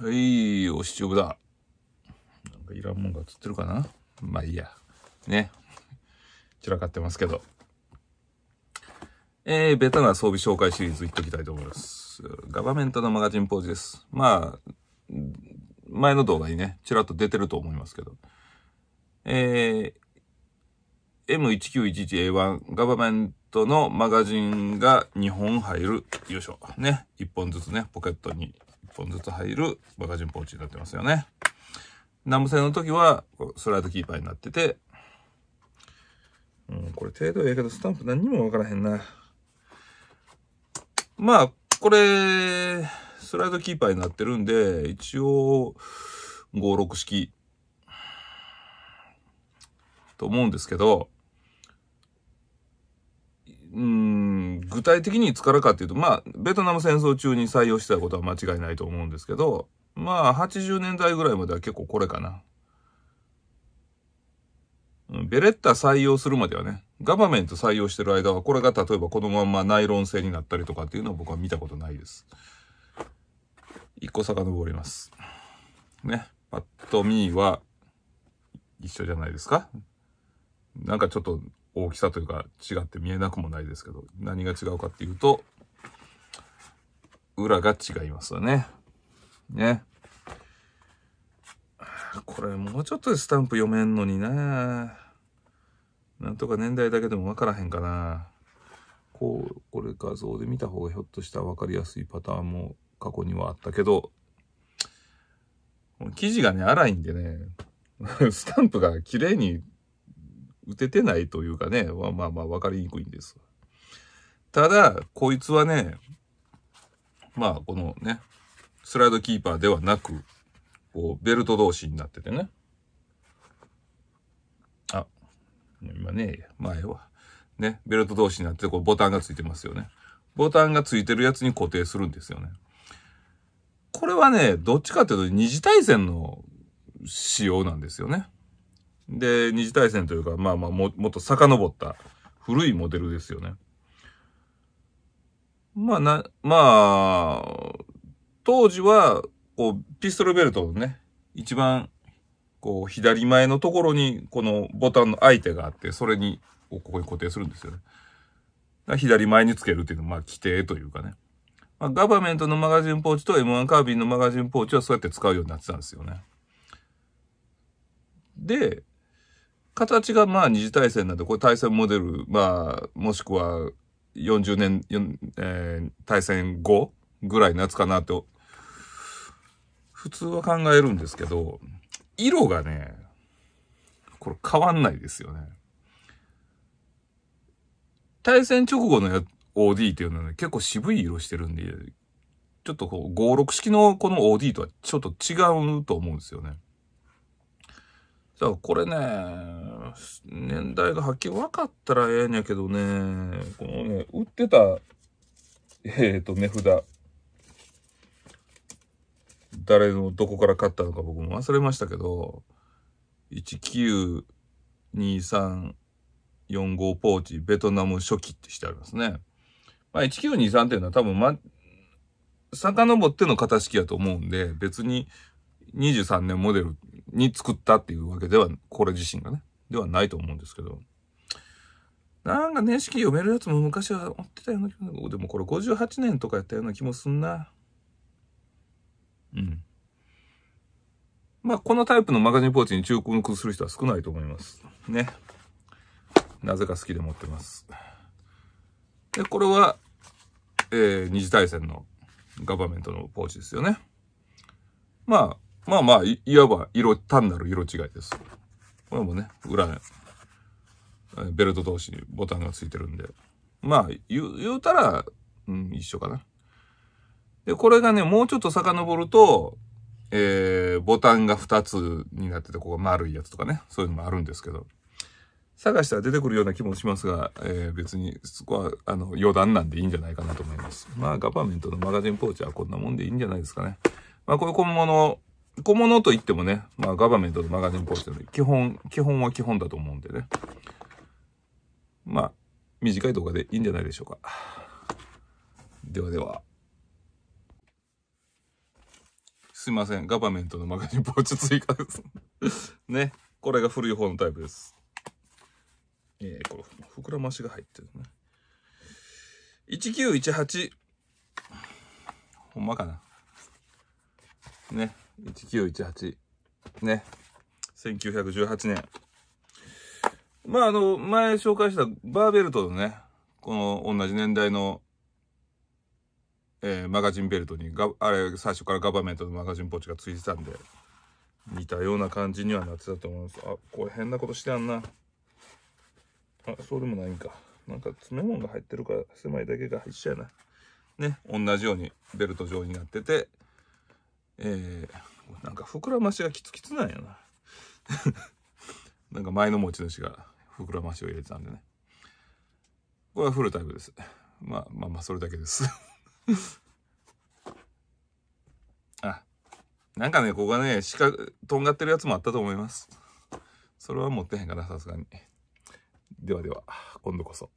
はい、おしちょぶだ。なんかいらんもんが映ってるかなまあいいや。ね。散らかってますけど。えー、ベタな装備紹介シリーズいっときたいと思います。ガバメントのマガジンポーチです。まあ、前の動画にね、ちらっと出てると思いますけど。えー、M1911A1 ガバメントのマガジンが2本入る。よいしょ。ね。1本ずつね、ポケットに本ずつ入るバカジンポーチになってますよね。南部戦の時はスライドキーパーになってて、うん、これ程度ええけどスタンプ何にもわからへんな。まあ、これ、スライドキーパーになってるんで、一応、5、6式、と思うんですけど、うん、具体的にいつからかっていうと、まあ、ベトナム戦争中に採用してたことは間違いないと思うんですけど、まあ、80年代ぐらいまでは結構これかな。ベレッタ採用するまではね、ガバメント採用してる間は、これが例えばこのままナイロン製になったりとかっていうのは僕は見たことないです。一個遡ります。ね、パッと見は一緒じゃないですかなんかちょっと大きさというか違って見えなくもないですけど、何が違うかっていうと、裏が違いますよね。ね。これもうちょっとでスタンプ読めんのにななんとか年代だけでもわからへんかなこう、これ画像で見た方がひょっとしたら分かりやすいパターンも過去にはあったけど、生地がね、荒いんでね、スタンプが綺麗に打ててないというかね、まあまあまあ分かりにくいんです。ただ、こいつはね、まあこのね、スライドキーパーではなく、こうベルト同士になっててね。あ、今ね、前は。ね、ベルト同士になってこうボタンがついてますよね。ボタンがついてるやつに固定するんですよね。これはね、どっちかっていうと二次対戦の仕様なんですよね。で、二次大戦というか、まあまあも、もっと遡った古いモデルですよね。まあな、まあ、当時は、こう、ピストルベルトのね、一番、こう、左前のところに、このボタンの相手があって、それに、ここに固定するんですよね。左前につけるっていうのは、まあ、規定というかね。まあ、ガバメントのマガジンポーチと M1 カービンのマガジンポーチはそうやって使うようになってたんですよね。で、形がまあ二次大戦なんで、これ対戦モデル、まあ、もしくは40年、えー、対戦後ぐらいのやつかなと、普通は考えるんですけど、色がね、これ変わんないですよね。対戦直後の OD っていうのは、ね、結構渋い色してるんで、ちょっとこう、56式のこの OD とはちょっと違うと思うんですよね。これね、年代がはっきり分かったらええんやけどね、このね、売ってた、えっ、ー、と、値札。誰の、どこから買ったのか僕も忘れましたけど、192345ポーチ、ベトナム初期ってしてありますね。まあ、1923っていうのは多分、ま、遡っての形式やと思うんで、別に23年モデルに作ったっていうわけでは、これ自身がね、ではないと思うんですけど。なんか年式読めるやつも昔は持ってたような気も、でもこれ58年とかやったような気もすんな。うん。まあ、このタイプのマガジンポーチに注目する人は少ないと思います。ね。なぜか好きで持ってます。で、これは、えー、二次大戦のガバメントのポーチですよね。まあ、まあまあい、わば色、単なる色違いです。これもね、裏、ね、ベルト同士にボタンがついてるんで。まあ、言う、言うたら、うん、一緒かな。で、これがね、もうちょっと遡ると、えー、ボタンが2つになってて、ここ丸いやつとかね、そういうのもあるんですけど、探したら出てくるような気もしますが、えー、別に、そこは、あの、余談なんでいいんじゃないかなと思います。まあ、ガバメントのマガジンポーチはこんなもんでいいんじゃないですかね。まあ、これ今後の小物といってもね、まあガバメントのマガジンポーチで基本、基本は基本だと思うんでね。まあ、短い動画でいいんじゃないでしょうか。ではでは。すいません。ガバメントのマガジンポーチ追加です ね。これが古い方のタイプです。えー、これ、膨らましが入ってるね。1918。ほんまかな。ね。1918ね1918年まああの前紹介したバーベルトのねこの同じ年代の、えー、マガジンベルトにがあれ最初からガバメントのマガジンポーチがついてたんで似たような感じにはなってたと思いますあこれ変なことしてあんなあそうでもないんかなんか詰め物が入ってるから狭いだけが入っちゃうなね同じようにベルト状になっててえー、なんか膨らましがキツキツなんやな。なんか前の持ち主が膨らましを入れてたんでね。これはフルタイプです。まあまあまあ、それだけです あ、なんかね、ここがね、四角、とんがってるやつもあったと思います。それは持ってへんかな、さすがに。ではでは、今度こそ。